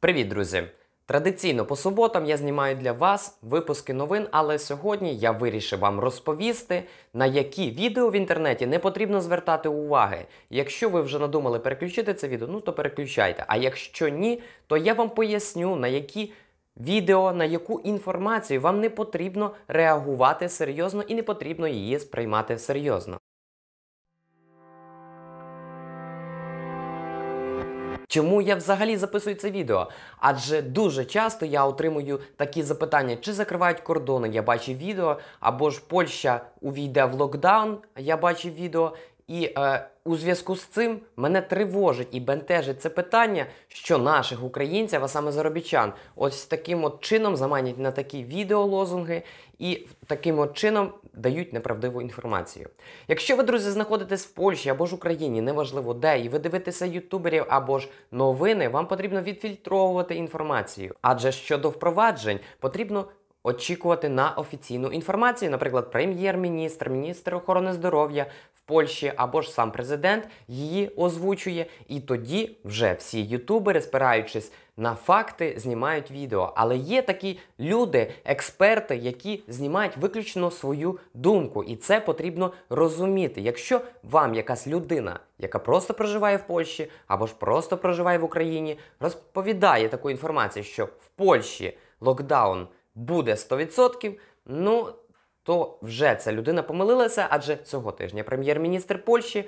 Привіт, друзі! Традиційно по суботам я знімаю для вас випуски новин, але сьогодні я вирішив вам розповісти, на які відео в інтернеті не потрібно звертати уваги. Якщо ви вже надумали переключити це відео, ну то переключайте. А якщо ні, то я вам поясню, на які відео, на яку інформацію вам не потрібно реагувати серйозно і не потрібно її сприймати серйозно. Чому я взагалі записую це відео? Адже дуже часто я отримую такі запитання, чи закривають кордони, я бачив відео, або ж Польща увійде в локдаун, я бачив відео. І е, у зв'язку з цим мене тривожить і бентежить це питання, що наших українців, а саме заробітчан, ось таким от чином заманять на такі відеолозунги і таким от чином дають неправдиву інформацію. Якщо ви, друзі, знаходитесь в Польщі або ж Україні, неважливо де, і ви дивитеся ютуберів або ж новини, вам потрібно відфільтровувати інформацію. Адже щодо впроваджень потрібно. Очікувати на офіційну інформацію, наприклад, прем'єр-міністр, міністр охорони здоров'я, Польщі або ж сам президент її озвучує, і тоді вже всі ютубери, спираючись на факти, знімають відео. Але є такі люди, експерти, які знімають виключно свою думку, і це потрібно розуміти. Якщо вам якась людина, яка просто проживає в Польщі або ж просто проживає в Україні, розповідає таку інформацію, що в Польщі локдаун буде 100%, ну то вже ця людина помилилася, адже цього тижня прем'єр-міністр Польщі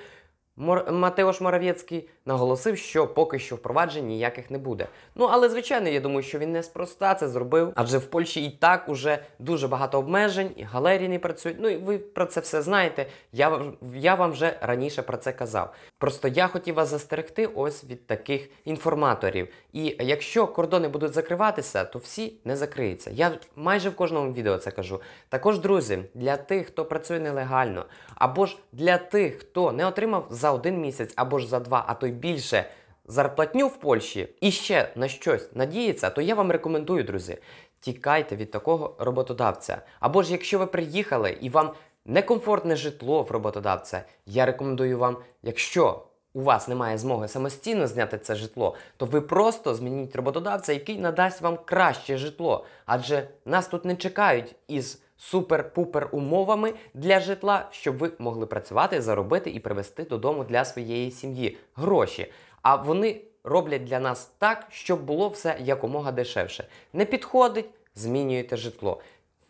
Мор... Матеош Моравєцький наголосив, що поки що впроваджень ніяких не буде. Ну але звичайно, я думаю, що він неспроста це зробив, адже в Польщі і так уже дуже багато обмежень, і галерії не працюють. Ну і ви про це все знаєте. Я я вам вже раніше про це казав. Просто я хотів вас застерегти ось від таких інформаторів. І якщо кордони будуть закриватися, то всі не закриються. Я майже в кожному відео це кажу. Також, друзі, для тих, хто працює нелегально, або ж для тих, хто не отримав за за один місяць або ж за два, а то й більше зарплатню в Польщі і ще на щось надіється, то я вам рекомендую, друзі, тікайте від такого роботодавця. Або ж якщо ви приїхали і вам некомфортне житло в роботодавця, я рекомендую вам, якщо у вас немає змоги самостійно зняти це житло, то ви просто змініть роботодавця, який надасть вам краще житло, адже нас тут не чекають із супер-пупер умовами для житла, щоб ви могли працювати, заробити і привезти додому для своєї сім'ї гроші. А вони роблять для нас так, щоб було все якомога дешевше. Не підходить, змінюєте житло.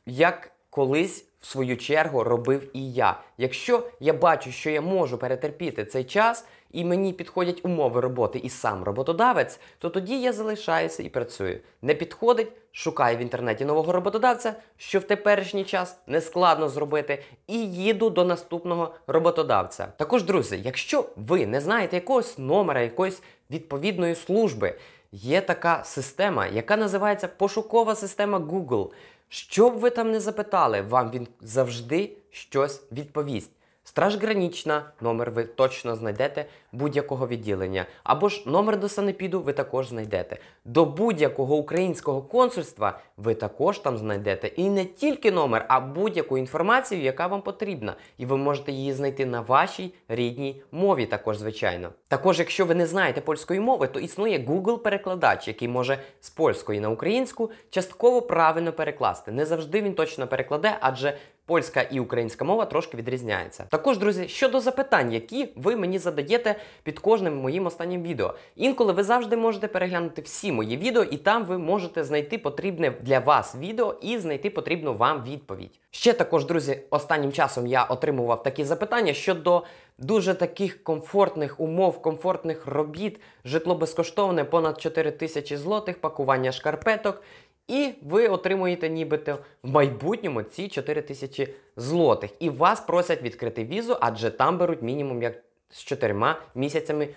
Як колись в свою чергу робив і я. Якщо я бачу, що я можу перетерпіти цей час, і мені підходять умови роботи і сам роботодавець, то тоді я залишаюся і працюю. Не підходить, шукаю в інтернеті нового роботодавця, що в теперішній час не складно зробити, і їду до наступного роботодавця. Також, друзі, якщо ви не знаєте якогось номера, якоїсь відповідної служби. Є така система, яка називається пошукова система Google. Що б ви там не запитали, вам він завжди щось відповість. Стражгранічна номер ви точно знайдете будь-якого відділення. Або ж номер до Санепіду ви також знайдете. До будь-якого українського консульства ви також там знайдете. І не тільки номер, а будь-яку інформацію, яка вам потрібна. І ви можете її знайти на вашій рідній мові, також, звичайно. Також, якщо ви не знаєте польської мови, то існує Google-перекладач, який може з польської на українську частково правильно перекласти. Не завжди він точно перекладе, адже польська і українська мова трошки відрізняється. Також, друзі, щодо запитань, які ви мені задаєте під кожним моїм останнім відео. Інколи ви завжди можете переглянути всі мої відео, і там ви можете знайти потрібне для вас відео і знайти потрібну вам відповідь. Ще також, друзі, останнім часом я отримував такі запитання щодо дуже таких комфортних умов, комфортних робіт, житло безкоштовне, понад 4 тисячі злотих, пакування шкарпеток. І ви отримуєте нібито в майбутньому ці 4 тисячі злотих. І вас просять відкрити візу, адже там беруть мінімум як з 4 місяцями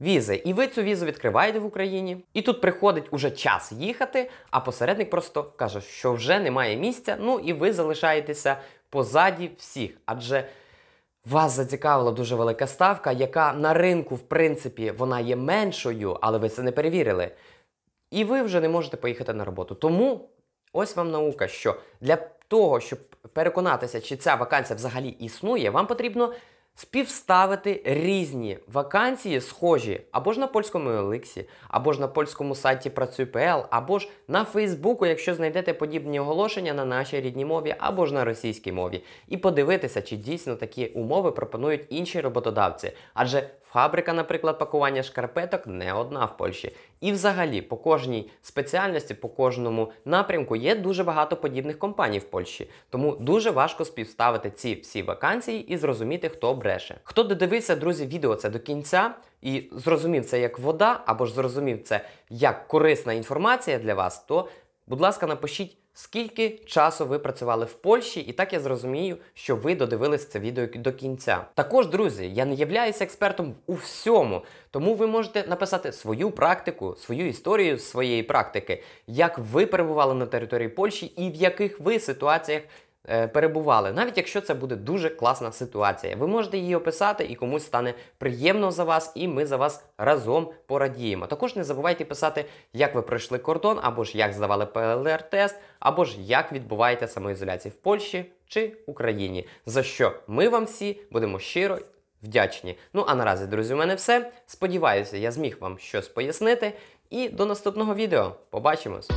візи. І ви цю візу відкриваєте в Україні. І тут приходить уже час їхати, а посередник просто каже, що вже немає місця. Ну і ви залишаєтеся позаді всіх. Адже вас зацікавила дуже велика ставка, яка на ринку, в принципі, вона є меншою, але ви це не перевірили і ви вже не можете поїхати на роботу. Тому ось вам наука, що для того, щоб переконатися, чи ця вакансія взагалі існує, вам потрібно співставити різні вакансії, схожі або ж на польському Еликсі, або ж на польському сайті Працюй.пл, або ж на Фейсбуку, якщо знайдете подібні оголошення на нашій рідній мові, або ж на російській мові, і подивитися, чи дійсно такі умови пропонують інші роботодавці. Адже Фабрика, наприклад, пакування шкарпеток не одна в Польщі. І взагалі по кожній спеціальності, по кожному напрямку є дуже багато подібних компаній в Польщі. Тому дуже важко співставити ці всі вакансії і зрозуміти, хто бреше. Хто додивився, друзі, відео це до кінця і зрозумів це як вода, або ж зрозумів це як корисна інформація для вас, то, будь ласка, напишіть. Скільки часу ви працювали в Польщі, і так я зрозумію, що ви додивились це відео до кінця. Також, друзі, я не являюся експертом у всьому, тому ви можете написати свою практику, свою історію своєї практики, як ви перебували на території Польщі і в яких ви ситуаціях Е, перебували, навіть якщо це буде дуже класна ситуація. Ви можете її описати і комусь стане приємно за вас, і ми за вас разом порадіємо. Також не забувайте писати, як ви пройшли кордон, або ж як здавали ПЛР-тест, або ж як відбуваєте самоізоляцію в Польщі чи Україні. За що ми вам всі будемо щиро. Вдячні. Ну а наразі, друзі, у мене все. Сподіваюся, я зміг вам щось пояснити. І до наступного відео. Побачимось!